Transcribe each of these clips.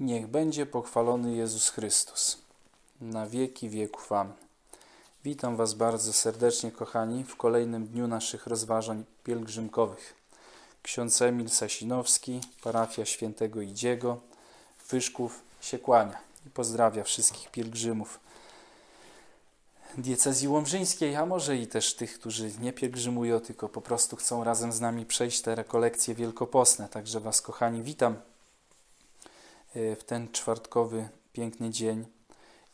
Niech będzie pochwalony Jezus Chrystus. Na wieki wieków. Amen. Witam Was bardzo serdecznie, kochani, w kolejnym dniu naszych rozważań pielgrzymkowych. Ksiądz Emil Sasinowski, parafia świętego Idziego, Wyszków się kłania i pozdrawia wszystkich pielgrzymów diecezji łomżyńskiej, a może i też tych, którzy nie pielgrzymują, tylko po prostu chcą razem z nami przejść te rekolekcje wielkopostne. Także Was, kochani, witam Y, w ten czwartkowy piękny dzień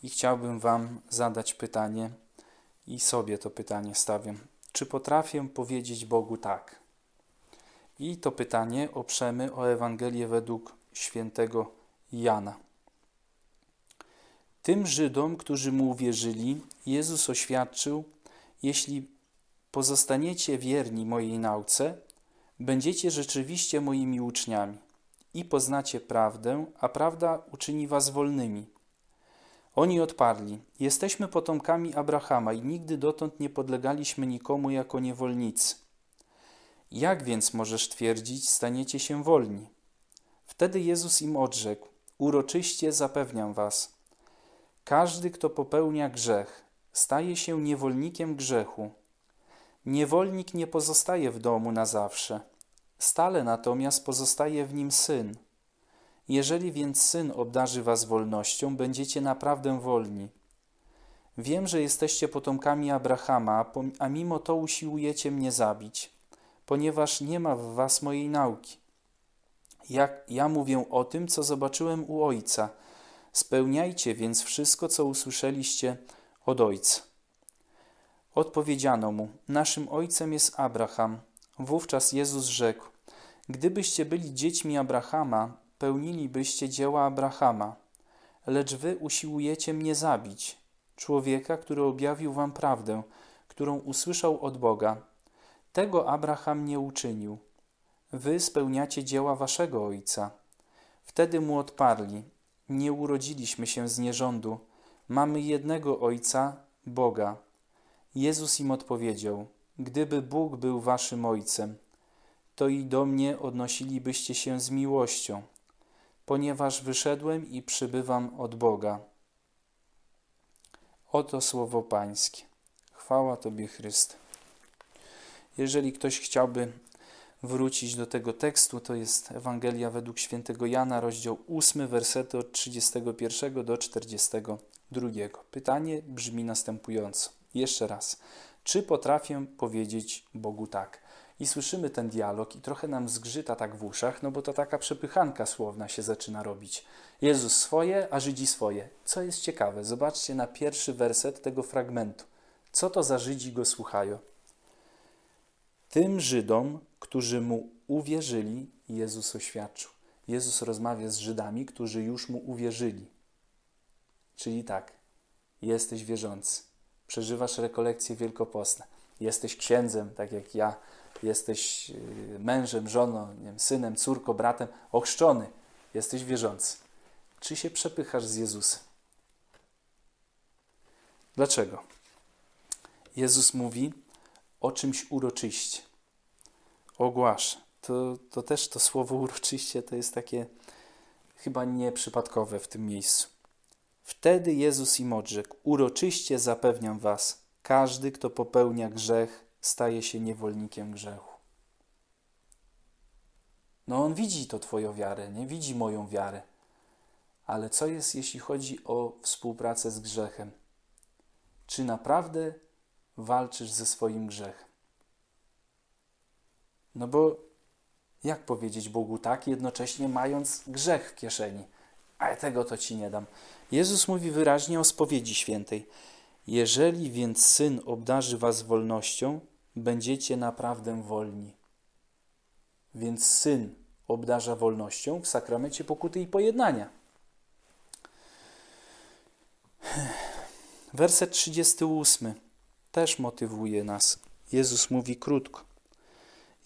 i chciałbym Wam zadać pytanie i sobie to pytanie stawiam. Czy potrafię powiedzieć Bogu tak? I to pytanie oprzemy o Ewangelię według świętego Jana. Tym Żydom, którzy mu uwierzyli, Jezus oświadczył: Jeśli pozostaniecie wierni mojej nauce, będziecie rzeczywiście moimi uczniami i poznacie prawdę, a prawda uczyni was wolnymi. Oni odparli: Jesteśmy potomkami Abrahama i nigdy dotąd nie podlegaliśmy nikomu jako niewolnicy. Jak więc możesz twierdzić, staniecie się wolni? Wtedy Jezus im odrzekł: Uroczyście zapewniam was. Każdy, kto popełnia grzech, staje się niewolnikiem grzechu. Niewolnik nie pozostaje w domu na zawsze Stale natomiast pozostaje w nim syn. Jeżeli więc syn obdarzy was wolnością, będziecie naprawdę wolni. Wiem, że jesteście potomkami Abrahama, a mimo to usiłujecie mnie zabić, ponieważ nie ma w was mojej nauki. Ja, ja mówię o tym, co zobaczyłem u ojca. Spełniajcie więc wszystko, co usłyszeliście od ojca. Odpowiedziano mu: Naszym ojcem jest Abraham. Wówczas Jezus rzekł: Gdybyście byli dziećmi Abrahama, pełnilibyście dzieła Abrahama. Lecz wy usiłujecie mnie zabić, człowieka, który objawił wam prawdę, którą usłyszał od Boga. Tego Abraham nie uczynił. Wy spełniacie dzieła waszego ojca. Wtedy mu odparli: Nie urodziliśmy się z nierządu, mamy jednego ojca, Boga. Jezus im odpowiedział: Gdyby Bóg był waszym ojcem, to i do mnie odnosilibyście się z miłością, ponieważ wyszedłem i przybywam od Boga. Oto słowo Pańskie. Chwała Tobie, Chryste. Jeżeli ktoś chciałby wrócić do tego tekstu, to jest Ewangelia według świętego Jana, rozdział 8, wersety od 31 do 42. Pytanie brzmi następująco. Jeszcze raz. Czy potrafię powiedzieć Bogu tak? I słyszymy ten dialog i trochę nam zgrzyta tak w uszach, no bo to taka przepychanka słowna się zaczyna robić. Jezus swoje, a Żydzi swoje. Co jest ciekawe, zobaczcie na pierwszy werset tego fragmentu. Co to za Żydzi go słuchają? Tym Żydom, którzy mu uwierzyli, Jezus oświadczył. Jezus rozmawia z Żydami, którzy już mu uwierzyli. Czyli tak, jesteś wierzący przeżywasz rekolekcje wielkopostne. Jesteś księdzem, tak jak ja, jesteś y, mężem, żoną, wiem, synem, córką, bratem, ochrzczony, jesteś wierzący. Czy się przepychasz z Jezusem? Dlaczego? Jezus mówi o czymś uroczyście. Ogłasz. To, to też to słowo uroczyście to jest takie chyba nieprzypadkowe w tym miejscu. Wtedy Jezus im odrzekł: Uroczyście zapewniam was, każdy, kto popełnia grzech, staje się niewolnikiem grzechu. No on widzi to Twoją wiarę, nie widzi moją wiarę. Ale co jest, jeśli chodzi o współpracę z grzechem? Czy naprawdę walczysz ze swoim grzechem? No bo jak powiedzieć Bogu tak, jednocześnie mając grzech w kieszeni? ale tego to ci nie dam. Jezus mówi wyraźnie o spowiedzi świętej. Jeżeli więc Syn obdarzy was wolnością, będziecie naprawdę wolni. Więc Syn obdarza wolnością w sakramencie pokuty i pojednania. Werset 38 też motywuje nas. Jezus mówi krótko.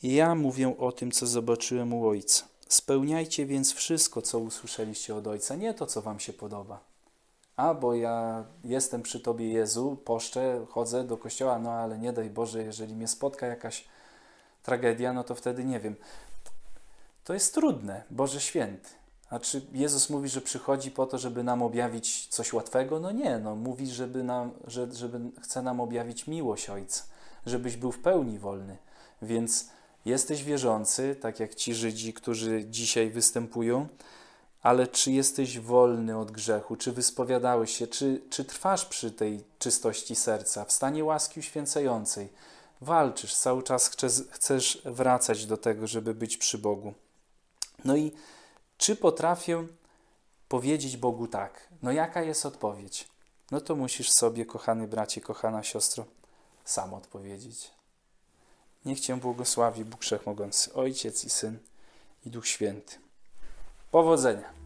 Ja mówię o tym, co zobaczyłem u Ojca. Spełniajcie więc wszystko, co usłyszeliście od Ojca, nie to, co wam się podoba. A, bo ja jestem przy Tobie, Jezu, poszczę, chodzę do kościoła, no ale nie daj Boże, jeżeli mnie spotka jakaś tragedia, no to wtedy nie wiem. To jest trudne, Boże Święty. A czy Jezus mówi, że przychodzi po to, żeby nam objawić coś łatwego? No nie, no mówi, żeby, nam, że, żeby chce nam objawić miłość Ojca, żebyś był w pełni wolny. Więc Jesteś wierzący, tak jak ci Żydzi, którzy dzisiaj występują, ale czy jesteś wolny od grzechu, czy wyspowiadałeś się, czy, czy trwasz przy tej czystości serca, w stanie łaski uświęcającej? Walczysz, cały czas chcesz wracać do tego, żeby być przy Bogu. No i czy potrafię powiedzieć Bogu tak? No jaka jest odpowiedź? No to musisz sobie, kochany bracie, kochana siostro, sam odpowiedzieć. Niech Cię błogosławi Bóg Wszechmogący, Ojciec i Syn i Duch Święty. Powodzenia!